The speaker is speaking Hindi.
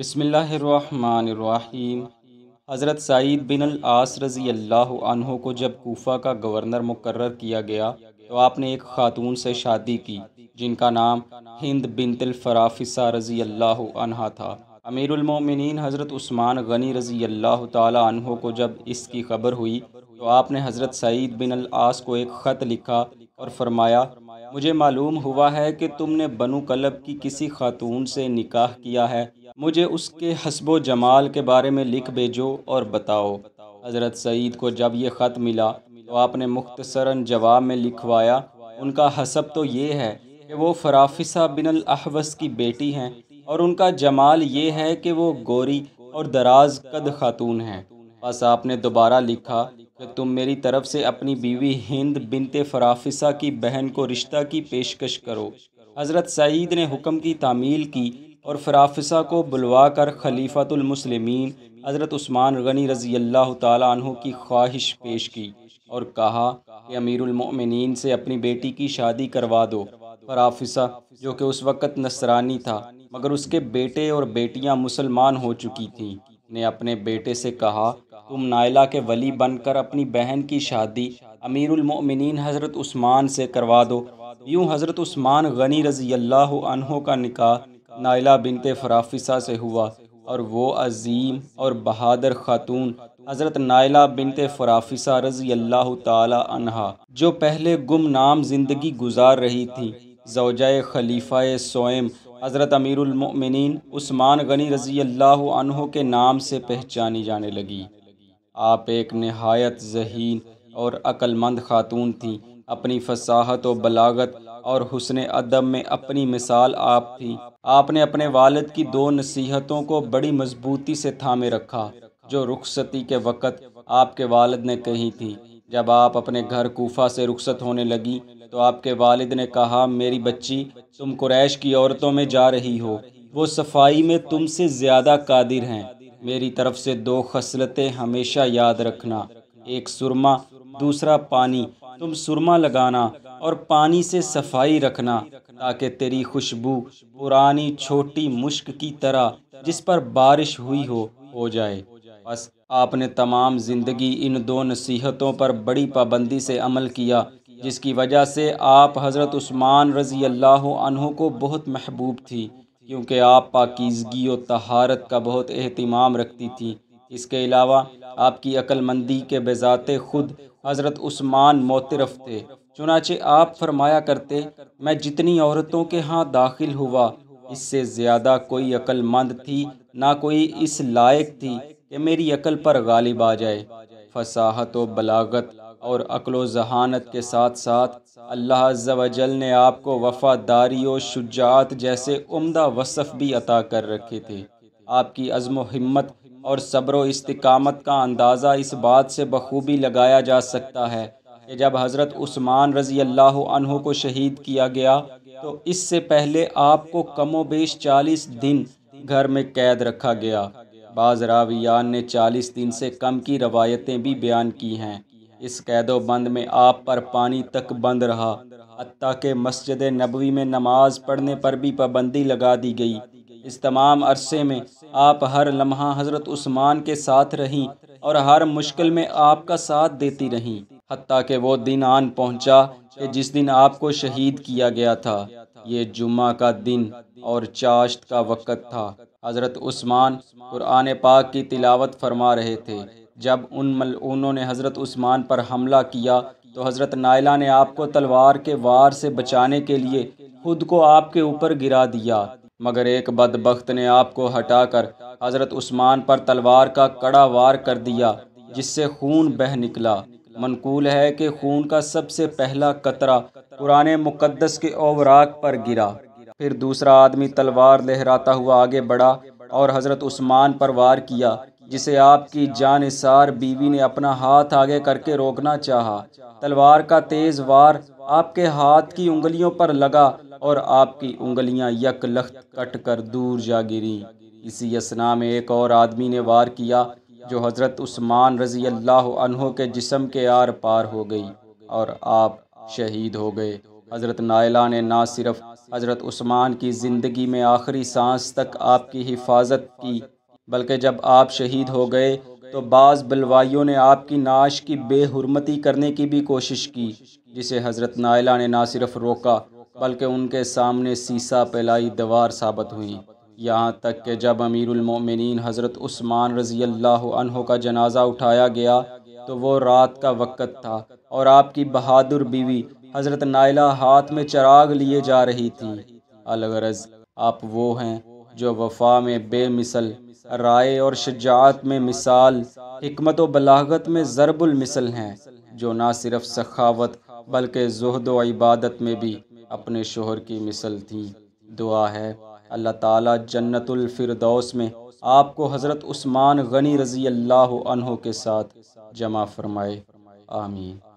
बसमिल्लाम हज़रत सईद बिन आस रज़ी अल्लाह को जब कोफा का गवर्नर मुकर किया गया तो आपने एक खातून से शादी की जिनका नाम हिंद बिनतिल फ़राफ़िसा रज़ी अल्लाह था अमीरमिन हज़रत उस्मान गनी रज़ी अल्लाह तहो को जब इसकी खबर हुई तो आपने हज़रत सईद बिन आस को एक ख़त लिखा और फरमाया मुझे मालूम हुआ है कि तुमने बनु कलब की किसी खातून से निकाह किया है मुझे उसके हसबो जमाल के बारे में लिख भेजो और बताओ हज़रत सईद को जब ये ख़त मिला तो आपने मुख्तसरा जवाब में लिखवाया उनका हसब तो ये है कि वो फराफिसा बिन अहवस की बेटी हैं और उनका जमाल ये है कि वो गोरी और दराज कद खातून हैं बस आपने दोबारा लिखा कि तुम मेरी तरफ से अपनी बीवी हिंद बिनते फराफिसा की बहन को रिश्ता की पेशकश करो हज़रत सईद ने हुक्म की तामील की और फ़राफ़िसा को बुलवा कर खलीफ़तमसलमिन हज़रत उस्मान गनी रज़ी अल्लाह तु की ख्वाहिश पेश की और कहा कि अमीरमिन से अपनी बेटी की शादी करवा दो फराफिसा जो कि उस वक़्त नसरानी था मगर उसके बेटे और बेटियां मुसलमान हो चुकी थीं ने अपने बेटे से कहा तुम नायला के वली बनकर अपनी बहन की शादी अमीरमिन हज़रत उस्मान से करवा दो यूँ हज़रत गनी रज़ी अल्लाह का निकाह नाइला बिनते फ़राफिसा से हुआ और वो अजीम और बहादुर खातून हज़रत नाइला बिनते फ़राफिसा रज़ी अल्लाह तहा जो पहले गुमनाम ज़िंदगी गुजार रही थी जौजा खलीफ़ा सोएम हज़रत अमीरमिन उस्मान गनी रज़ी अल्लाह के नाम से पहचानी जाने लगी आप एक नहायत जहीन और अक्लमंद खातून थी अपनी फसाहत और बलागत और हुसन अदब में अपनी मिसाल आप थी आपने अपने वालद की दो नसीहतों को बड़ी मजबूती से थामे रखा जो रुखसती के वक़्त आपके वालद ने कही थी जब आप अपने घर कोफा से रुखसत होने लगी तो आपके वालद ने कहा मेरी बच्ची तुम कुरैश की औरतों में जा रही हो वो सफाई में तुमसे ज़्यादा कादिर हैं मेरी तरफ से दो खसलतें हमेशा याद रखना एक सुरमा दूसरा पानी तुम सुरमा लगाना और पानी से सफाई रखना ताकि तेरी खुशबू पुरानी छोटी मुश्क की तरह जिस पर बारिश हुई हो हो जाए बस आपने तमाम ज़िंदगी इन दो नसीहतों पर बड़ी पाबंदी से अमल किया जिसकी वजह से आप हज़रत उस्मान रज़ी अल्लाह को बहुत महबूब थी क्योंकि आप पाकिजगी और तहारत का बहुत अहतमाम रखती थी इसके अलावा आपकी अक्लमंदी के बज़ाते खुद हज़रत उस्मान मोतरफ थे चुनाचे आप फरमाया करते मैं जितनी औरतों के यहाँ दाखिल हुआ इससे ज़्यादा कोई अक्लमंद थी ना कोई इस लायक थी कि मेरी अकल पर गालिब आ जाए फसाहत व बलागत और अकलो जहानत के साथ साथ अल्लाह वजल ने आपको वफ़ादारी और शुजात जैसे उम्दा वसफ़ भी अता कर रखे थे आपकी अज़म हिम्मत और सब्र इस्तकामत का अंदाज़ा इस बात से बखूबी लगाया जा सकता है कि जब हज़रत उस्मान रज़ी अल्लाह अनहों को शहीद किया गया तो इससे पहले आपको कमो बेश चालीस दिन घर में कैद रखा गया बाज़ रावियान ने चालीस दिन से कम की रवायतें भी बयान की हैं इस कैदो बंद में आप पर पानी तक बंद रहा हती के मस्जिद नबवी में नमाज पढ़ने पर भी पाबंदी लगा दी गई इस तमाम अरसे में आप हर लम्हा हज़रत उस्मान के साथ रहीं और हर मुश्किल में आपका साथ देती रहीं हती के वो दिन आन पहुंचा कि जिस दिन आपको शहीद किया गया था ये जुम्मा का दिन और चाश्त का वक़्त था हज़रत उस्मान कुरान पाक की तिलावत फरमा रहे थे जब उन मलूनों ने हज़रत उस्मान पर हमला किया तो हज़रत नायला ने आपको तलवार के वार से बचाने के लिए खुद को आपके ऊपर गिरा दिया मगर एक बदबخت ने आपको हटाकर हज़रत उस्मान पर तलवार का कड़ा वार कर दिया जिससे खून बह निकला मनकूल है कि खून का सबसे पहला कतरा पुराने मुकद्दस के ओवराक पर गिरा फिर दूसरा आदमी तलवार लहराता हुआ आगे बढ़ा और हज़रत उस्मान पर वार किया जिसे आपकी जानसार बीवी ने अपना हाथ आगे करके रोकना चाहा। तलवार का तेज़ वार आपके हाथ की उंगलियों पर लगा और आपकी उंगलियां यक लख कट कर दूर जा गिरी इसी यसना में एक और आदमी ने वार किया जो हज़रत उस्मान रज़ी अल्लाह के जिसम के आर पार हो गई और आप शहीद हो गए हज़रत नायला ने ना सिर्फ हज़रत उस्मान की ज़िंदगी में आखिरी सांस तक आपकी हिफाजत की बल्कि जब आप शहीद हो गए तो बाज़ बलवाइयों ने आपकी नाश की बेहरमती करने की भी कोशिश की जिसे हज़रत नायला ने ना सिर्फ रोका बल्कि उनके सामने सीसा पैलाई दवार साबित हुई यहाँ तक कि जब अमीरमिन हज़रत उस्मान रज़ी अल्लाह का जनाजा उठाया गया तो वो रात का वक़्त था और आपकी बहादुर बीवी हज़रत नायला हाथ में चराग लिए जा रही थी अलगरज आप वो हैं जो वफा में बेमिसल राय और शजात में मिसाल हमत व बलागत में ज़रबुलमिसल हैं जो ना सिर्फ सखावत बल्कि जहद व इबादत में भी अपने शोहर की मिसल थी दुआ है अल्लाह ताला जन्नतुल्फिरदौस में आपको हज़रत उस्मान गनी रज़ी अल्लाह के साथ जमा फ़रमाए आमीन